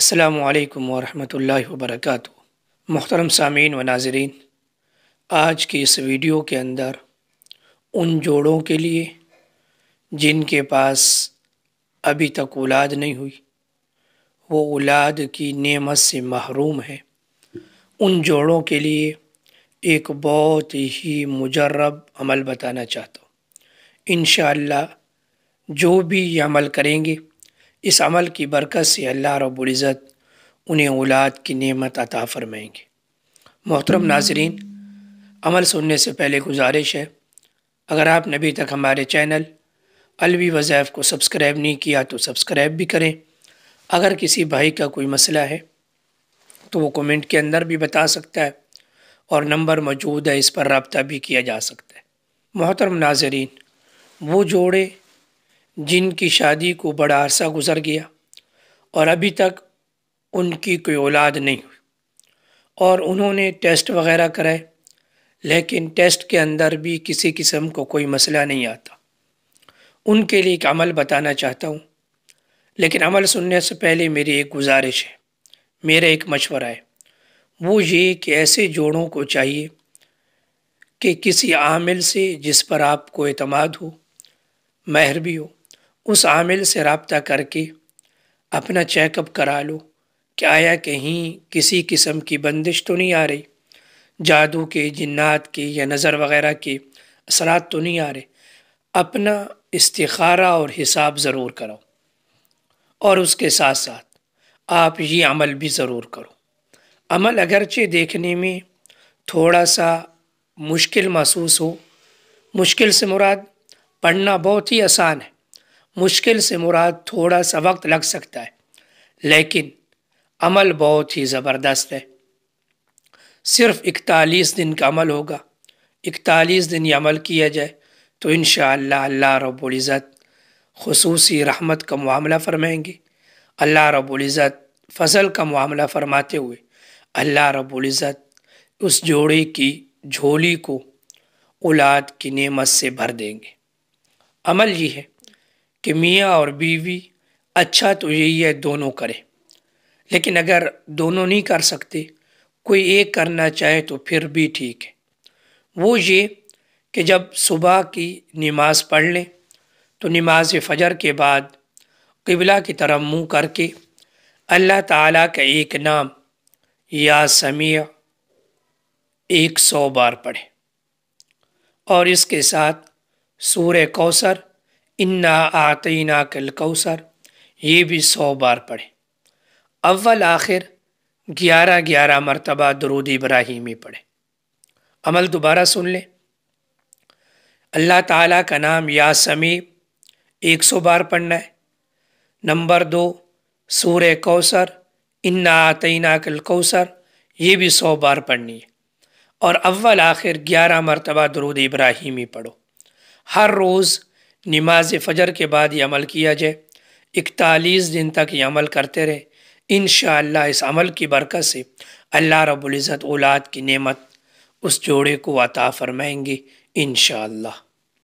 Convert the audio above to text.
अल्लाम वरहमल वर्क मोहतरम सामीन व नाजरीन आज की इस वीडियो के अंदर उन जोड़ों के लिए जिनके पास अभी तक औलाद नहीं हुई वो औलाद की नेमत से महरूम है उन जोड़ों के लिए एक बहुत ही मुजरब अमल बताना चाहता हूँ इन जो भी ये अमल करेंगे इस अमल की बरकत से अल्लाह रबुल्ज़त उन्हें औलाद की नेमत अता फ़रमाएंगे मोहतरम हम्म। नाजरीन अमल सुनने से पहले गुजारिश है अगर आप नबी तक हमारे चैनल अलवी वज़ैफ़ को सब्सक्राइब नहीं किया तो सब्सक्राइब भी करें अगर किसी भाई का कोई मसला है तो वो कमेंट के अंदर भी बता सकता है और नंबर मौजूद है इस पर रबता भी किया जा सकता है मोहतरम नाजरीन वो जोड़े जिनकी शादी को बड़ा अरसा गुज़र गया और अभी तक उनकी कोई औलाद नहीं हुई और उन्होंने टेस्ट वगैरह कराए लेकिन टेस्ट के अंदर भी किसी किस्म को कोई मसला नहीं आता उनके लिए एक अमल बताना चाहता हूँ लेकिन अमल सुनने से पहले मेरी एक गुजारिश है मेरा एक मशवरा है वो ये कि ऐसे जोड़ों को चाहिए कि किसी आमिल से जिस पर आपको अतमाद हो महर भी हो उस आमिल से रबता करके अपना चेकअप करा लो कि आया कहीं किसी किस्म की बंदिश तो नहीं आ रही जादू के जन्ात के या नज़र वगैरह के असरात तो नहीं आ रहे अपना इस्तारा और हिसाब ज़रूर करो और उसके साथ साथ आप ये अमल भी ज़रूर करो अमल अगरचे देखने में थोड़ा सा मुश्किल महसूस हो मुश्किल से मुराद पढ़ना बहुत ही आसान है मुश्किल से मुराद थोड़ा सा वक्त लग सकता है लेकिन अमल बहुत ही ज़बरदस्त है सिर्फ इकतालीस दिन का अमल होगा इकतालीस दिन यह अमल किया जाए तो इन अल्लाह रबुल्ज़त खसूस रहमत का मामला फरमाएंगे अल्लाह रबुल्ज़त फसल का मामला फरमाते हुए अल्लाह रबुल्ज़त उस जोड़े की झोली को औलाद की नेमत से भर देंगे अमल ये है कि मियाँ और बीवी अच्छा तो यही है दोनों करें लेकिन अगर दोनों नहीं कर सकते कोई एक करना चाहे तो फिर भी ठीक है वो ये कि जब सुबह की नमाज पढ़ लें तो नमाज फ़जर के बाद किबला की तरफ मुंह करके अल्लाह ताला का एक नाम या समिया एक सौ बार पढ़े और इसके साथ सूर्य कौसर इन्ना आतना कल कौसर ये भी सौ बार पढ़े अव्वल आखिर ग्यारह ग्यारह मरतबा दरूद इब्राहिमी पढ़े अमल दोबारा सुन लें अल्लाह ताला का नाम या समी एक सौ बार पढ़ना है नंबर दो सूर कौसर इन्ना आतना कल कौसर ये भी सौ बार पढ़नी है और अव्वल आखिर ग्यारह मरतबा दरूद इब्राहिमी पढ़ो हर रोज़ नमाज फ़जर के बाद ये अमल किया जाए इकतालीस दिन तक ये अमल करते रहे इन इस अमल की बरकत से अल्लाह रब्ज़त ओलाद की नमत उस जोड़े को अता फ़रमाएँगे इन